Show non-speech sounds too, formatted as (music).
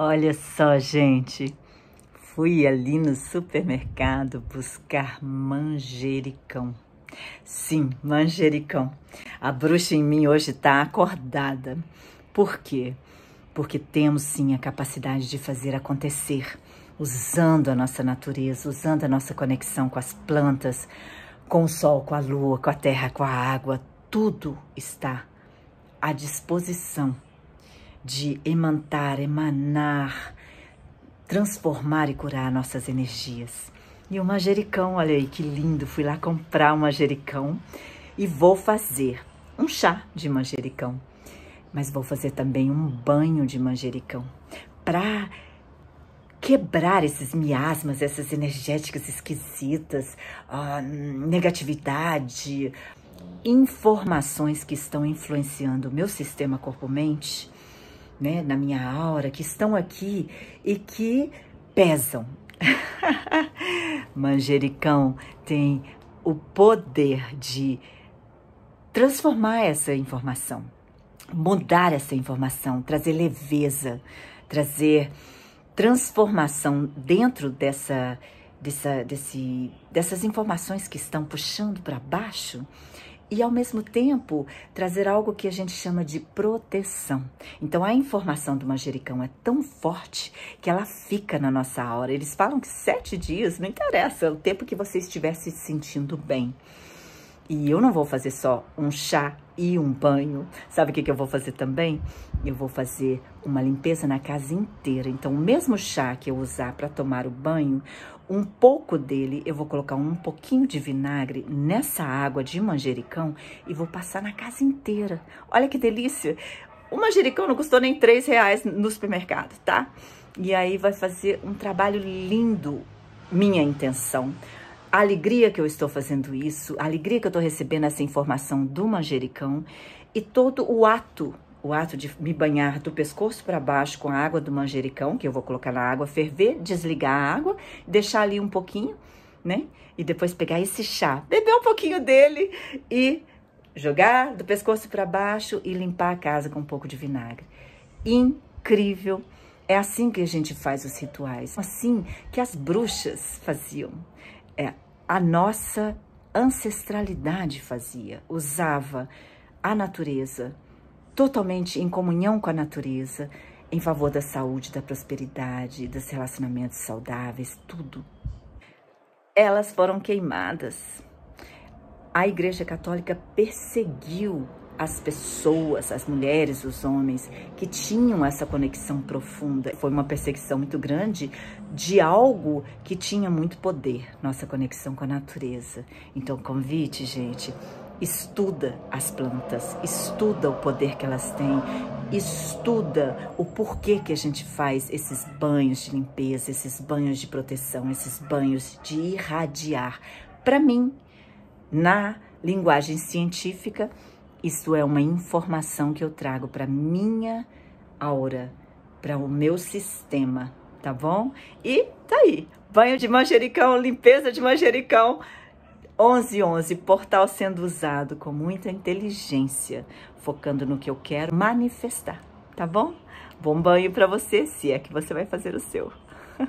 Olha só, gente. Fui ali no supermercado buscar manjericão. Sim, manjericão. A bruxa em mim hoje está acordada. Por quê? Porque temos sim a capacidade de fazer acontecer, usando a nossa natureza, usando a nossa conexão com as plantas, com o sol, com a lua, com a terra, com a água. Tudo está à disposição de emantar, emanar, transformar e curar nossas energias. E o manjericão, olha aí que lindo, fui lá comprar um manjericão e vou fazer um chá de manjericão. Mas vou fazer também um banho de manjericão para quebrar esses miasmas, essas energéticas esquisitas, negatividade, informações que estão influenciando o meu sistema corpo-mente né, na minha aura, que estão aqui e que pesam. (laughs) Manjericão tem o poder de transformar essa informação, mudar essa informação, trazer leveza, trazer transformação dentro dessa, dessa, desse, dessas informações que estão puxando para baixo e, ao mesmo tempo, trazer algo que a gente chama de proteção. Então, a informação do manjericão é tão forte que ela fica na nossa aura. Eles falam que sete dias, não interessa, é o tempo que você estiver se sentindo bem. E eu não vou fazer só um chá e um banho. Sabe o que, que eu vou fazer também? Eu vou fazer uma limpeza na casa inteira. Então, o mesmo chá que eu usar para tomar o banho, um pouco dele, eu vou colocar um pouquinho de vinagre nessa água de manjericão e vou passar na casa inteira. Olha que delícia! O manjericão não custou nem três reais no supermercado, tá? E aí vai fazer um trabalho lindo, minha intenção a alegria que eu estou fazendo isso, a alegria que eu estou recebendo essa informação do manjericão e todo o ato, o ato de me banhar do pescoço para baixo com a água do manjericão, que eu vou colocar na água, ferver, desligar a água, deixar ali um pouquinho, né? E depois pegar esse chá, beber um pouquinho dele e jogar do pescoço para baixo e limpar a casa com um pouco de vinagre. Incrível! É assim que a gente faz os rituais, assim que as bruxas faziam é, a nossa ancestralidade fazia, usava a natureza, totalmente em comunhão com a natureza, em favor da saúde, da prosperidade, dos relacionamentos saudáveis, tudo. Elas foram queimadas. A Igreja Católica perseguiu as pessoas, as mulheres, os homens que tinham essa conexão profunda. Foi uma perseguição muito grande de algo que tinha muito poder, nossa conexão com a natureza. Então, convite, gente, estuda as plantas, estuda o poder que elas têm, estuda o porquê que a gente faz esses banhos de limpeza, esses banhos de proteção, esses banhos de irradiar. Para mim, na linguagem científica, isso é uma informação que eu trago para minha aura, para o meu sistema, tá bom? E tá aí, banho de manjericão, limpeza de manjericão. 1111, portal sendo usado com muita inteligência, focando no que eu quero manifestar, tá bom? Bom banho para você, se é que você vai fazer o seu. (laughs)